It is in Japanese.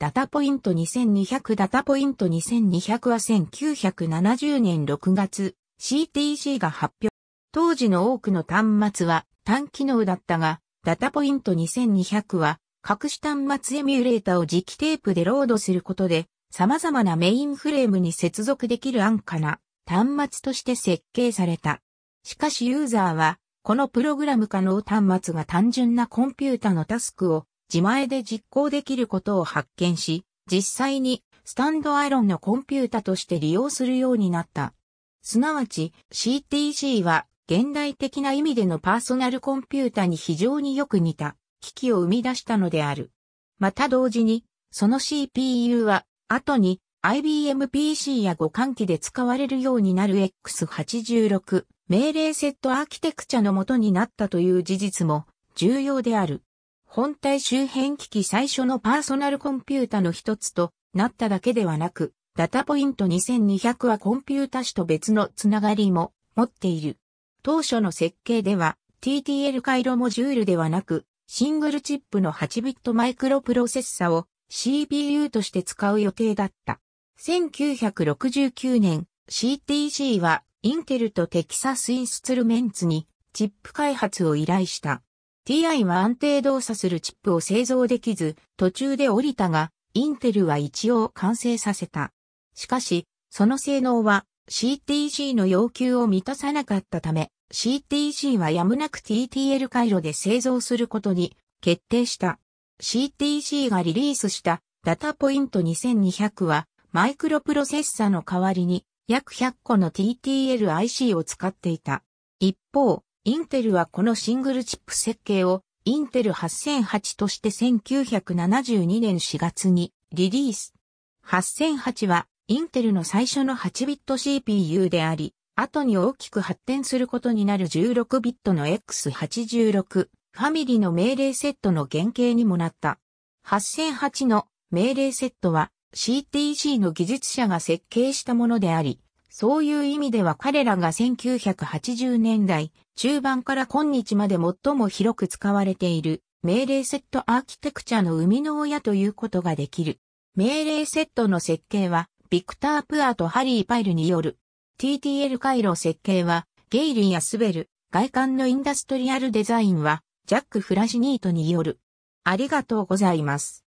ダタポイント2200ダタポイント2200は1970年6月 CTC が発表。当時の多くの端末は単機能だったが、ダタポイント2200は隠し端末エミュレータを磁気テープでロードすることで様々なメインフレームに接続できる安価な端末として設計された。しかしユーザーはこのプログラム可能端末が単純なコンピュータのタスクを自前で実行できることを発見し、実際にスタンドアイロンのコンピュータとして利用するようになった。すなわち CTC は現代的な意味でのパーソナルコンピュータに非常によく似た機器を生み出したのである。また同時に、その CPU は後に IBM PC や互換機で使われるようになる X86 命令セットアーキテクチャの元になったという事実も重要である。本体周辺機器最初のパーソナルコンピュータの一つとなっただけではなく、ダタポイント2200はコンピュータ紙と別のつながりも持っている。当初の設計では TTL 回路モジュールではなく、シングルチップの8ビットマイクロプロセッサを CPU として使う予定だった。1969年、CTC はインテルとテキサスインストゥルメンツにチップ開発を依頼した。TI は安定動作するチップを製造できず、途中で降りたが、インテルは一応完成させた。しかし、その性能は CTC の要求を満たさなかったため、CTC はやむなく TTL 回路で製造することに決定した。CTC がリリースしたダタポイント2200はマイクロプロセッサの代わりに約100個の TTL IC を使っていた。一方、インテルはこのシングルチップ設計をインテル8008として1972年4月にリリース。8008はインテルの最初の8ビット CPU であり、後に大きく発展することになる16ビットの X86 ファミリーの命令セットの原型にもなった。8008の命令セットは CTC の技術者が設計したものであり、そういう意味では彼らが1980年代中盤から今日まで最も広く使われている命令セットアーキテクチャの生みの親ということができる。命令セットの設計はビクター・プアとハリー・パイルによる TTL 回路設計はゲイリーやスベル、外観のインダストリアルデザインはジャック・フラシニートによる。ありがとうございます。